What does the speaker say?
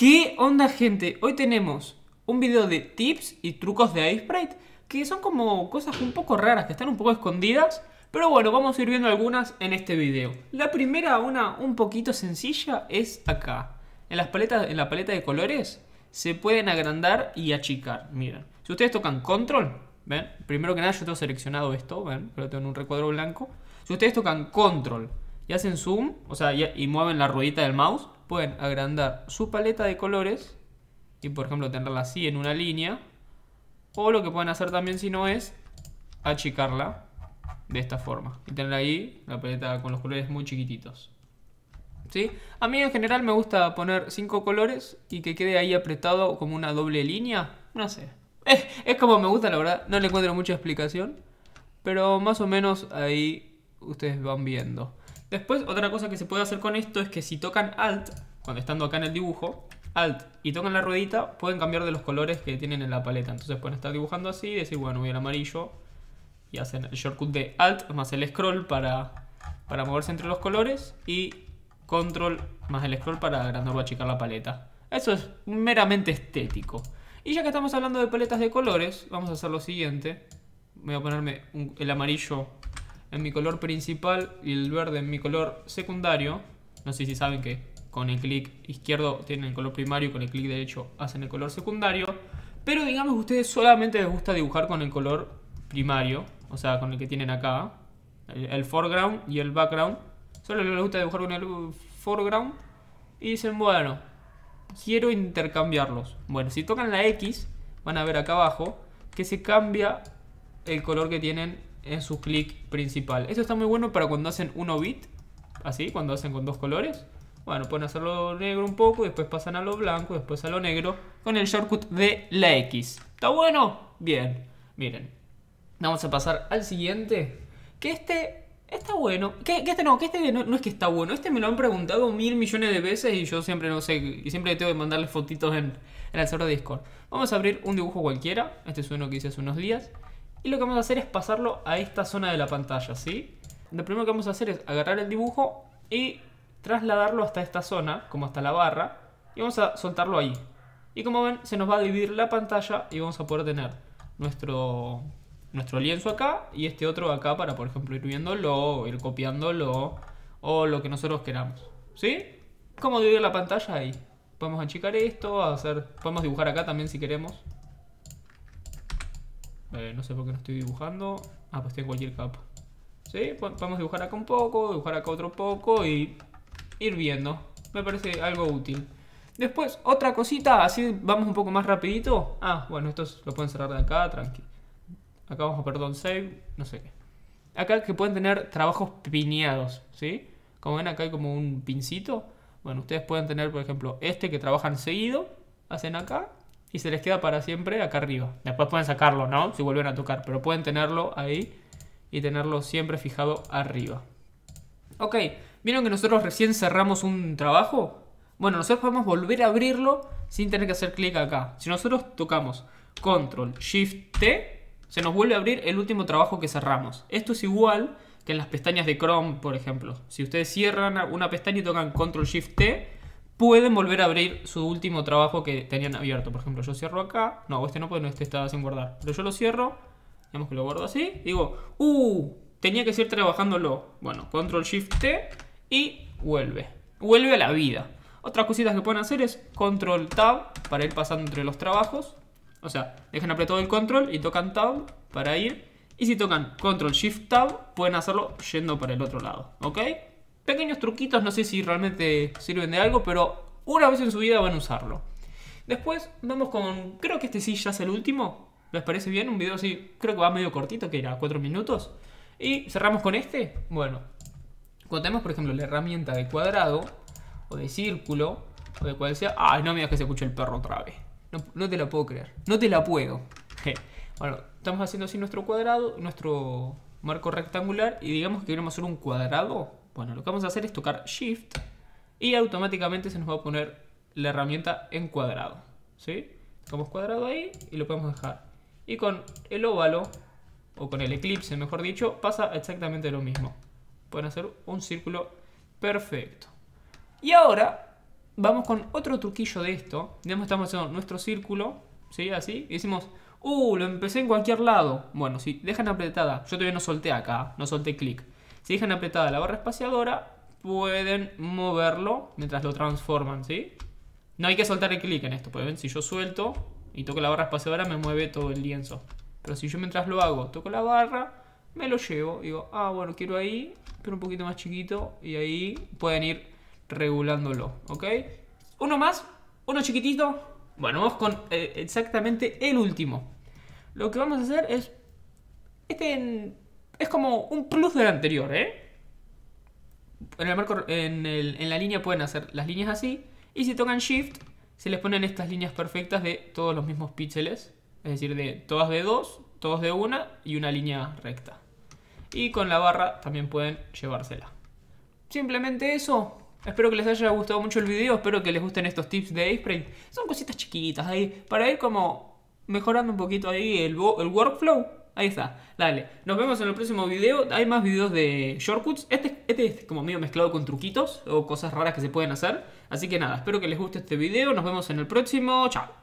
¿Qué onda gente? Hoy tenemos un video de tips y trucos de iSprite, que son como cosas un poco raras, que están un poco escondidas, pero bueno, vamos a ir viendo algunas en este video. La primera, una un poquito sencilla, es acá. En, las paletas, en la paleta de colores se pueden agrandar y achicar, miren. Si ustedes tocan control, ven, primero que nada yo tengo seleccionado esto, ven, pero tengo en un recuadro blanco. Si ustedes tocan control y hacen zoom, o sea, y, mueven la ruedita del mouse, pueden agrandar su paleta de colores y por ejemplo tenerla así en una línea. O lo que pueden hacer también si no es achicarla de esta forma. Y tener ahí la paleta con los colores muy chiquititos. ¿Sí? A mí en general me gusta poner cinco colores y que quede ahí apretado como una doble línea. No sé. es como me gusta, la verdad. No le encuentro mucha explicación. Pero más o menos ahí ustedes van viendo. Después, otra cosa que se puede hacer con esto es que si tocan Alt, cuando estando acá en el dibujo, Alt y tocan la ruedita, pueden cambiar de los colores que tienen en la paleta. Entonces pueden estar dibujando así y decir, bueno, voy al amarillo. Y hacen el shortcut de Alt más el scroll para, para moverse entre los colores. Y Control más el scroll para agrandar o achicar la paleta. Eso es meramente estético. Y ya que estamos hablando de paletas de colores, vamos a hacer lo siguiente. Voy a ponerme el amarillo en mi color principal y el verde en mi color secundario. No sé si saben que con el clic izquierdo tienen el color primario y con el clic derecho hacen el color secundario. Pero digamos que ustedes solamente les gusta dibujar con el color primario, o sea, con el que tienen acá. el foreground y el background. Solo les gusta dibujar con el foreground. Y dicen, bueno, quiero intercambiarlos. Bueno, si tocan la X, van a ver acá abajo que se cambia el color que tienen en su clic principal. Eso está muy bueno para cuando hacen 1 bit, así, cuando hacen con dos colores. Bueno, pueden hacerlo negro un poco, después pasan a lo blanco, después a lo negro, con el shortcut de la X. ¿Está bueno? Bien, miren. Vamos a pasar al siguiente, que este está bueno. Que, este no, que este no, no, es que está bueno. Este me lo han preguntado mil millones de veces y yo siempre no sé, y siempre tengo que mandarle fotitos en, el server de Discord. Vamos a abrir un dibujo cualquiera, este es uno que hice hace unos días. Y lo que vamos a hacer es pasarlo a esta zona de la pantalla, ¿sí? Lo primero que vamos a hacer es agarrar el dibujo y trasladarlo hasta esta zona, como hasta la barra, y vamos a soltarlo ahí. Y como ven, se nos va a dividir la pantalla y vamos a poder tener nuestro, nuestro lienzo acá y este otro acá para, por ejemplo, ir viéndolo, ir copiándolo o lo que nosotros queramos. ¿Sí? Como dividir la pantalla ahí. Podemos achicar esto, hacer, podemos dibujar acá también si queremos. Eh, no sé por qué no estoy dibujando. Ah, pues tengo cualquier capa. ¿Sí? a dibujar acá un poco, dibujar acá otro poco y ir viendo. Me parece algo útil. Después, otra cosita, así vamos un poco más rapidito. Ah, bueno, estos lo pueden cerrar de acá, tranqui. Acá a perdón, save, no sé qué. Acá que pueden tener trabajos pineados, ¿sí? Como ven acá hay como un pincito. Bueno, ustedes pueden tener, por ejemplo, este que trabajan seguido. Hacen acá y se les queda para siempre acá arriba. Después pueden sacarlo, ¿no? Si vuelven a tocar, pero pueden tenerlo ahí y tenerlo siempre fijado arriba. Ok, ¿vieron que nosotros recién cerramos un trabajo? Bueno, nosotros podemos volver a abrirlo sin tener que hacer clic acá. Si nosotros tocamos Control Shift T, se nos vuelve a abrir el último trabajo que cerramos. Esto es igual que en las pestañas de Chrome, por ejemplo. Si ustedes cierran una pestaña y tocan Control Shift T, pueden volver a abrir su último trabajo que tenían abierto. Por ejemplo, yo cierro acá. No, este no puede, no, este está sin guardar. Pero yo lo cierro. Digamos que lo guardo así. Digo, uh, tenía que seguir trabajándolo. Bueno, control shift T y vuelve. Vuelve a la vida. Otras cositas que pueden hacer es control tab para ir pasando entre los trabajos. O sea, dejan apretado el control y tocan tab para ir. Y si tocan control shift tab, pueden hacerlo yendo para el otro lado. ¿Ok? pequeños truquitos, no sé si realmente sirven de algo, pero una vez en su vida van a usarlo. Después vamos con, creo que este sí ya es el último, ¿les parece bien? Un video así, creo que va medio cortito, que era 4 minutos. Y cerramos con este, bueno, cuando tenemos por ejemplo la herramienta de cuadrado, o de círculo, o de cual sea... ¡Ay, no me que se escucha el perro otra vez! No, no te la puedo creer, no te la puedo. bueno, estamos haciendo así nuestro cuadrado, nuestro marco rectangular, y digamos que queremos hacer un cuadrado bueno, lo que vamos a hacer es tocar Shift y automáticamente se nos va a poner la herramienta en cuadrado. ¿sí? Tocamos cuadrado ahí y lo podemos dejar. Y con el óvalo, o con el eclipse mejor dicho, pasa exactamente lo mismo. Pueden hacer un círculo perfecto. Y ahora vamos con otro truquillo de esto. Digamos, estamos haciendo nuestro círculo, ¿sí? Así, y decimos, ¡uh! Lo empecé en cualquier lado. Bueno, si dejan apretada, yo todavía no solté acá, no solté clic. Si dejan apretada la barra espaciadora, pueden moverlo mientras lo transforman, ¿sí? No hay que soltar el clic en esto, pueden si yo suelto y toco la barra espaciadora me mueve todo el lienzo. Pero si yo mientras lo hago toco la barra, me lo llevo, digo, ah, bueno, quiero ahí, pero un poquito más chiquito y ahí pueden ir regulándolo, ¿ok? Uno más, uno chiquitito. Bueno, vamos con eh, exactamente el último. Lo que vamos a hacer es este es como un plus del anterior, ¿eh? En, el marco, en, la línea pueden hacer las líneas así. Y si tocan Shift, se les ponen estas líneas perfectas de todos los mismos píxeles. Es decir, de todas de dos, todos de una y una línea recta. Y con la barra también pueden llevársela. Simplemente eso. Espero que les haya gustado mucho el video. Espero que les gusten estos tips de Aceprint. Son cositas chiquitas ahí. Para ir como mejorando un poquito ahí el workflow. Ahí está, dale. Nos vemos en el próximo video. Hay más videos de shortcuts. Este, este, es como medio mezclado con truquitos o cosas raras que se pueden hacer. Así que nada, espero que les guste este video. Nos vemos en el próximo. Chao.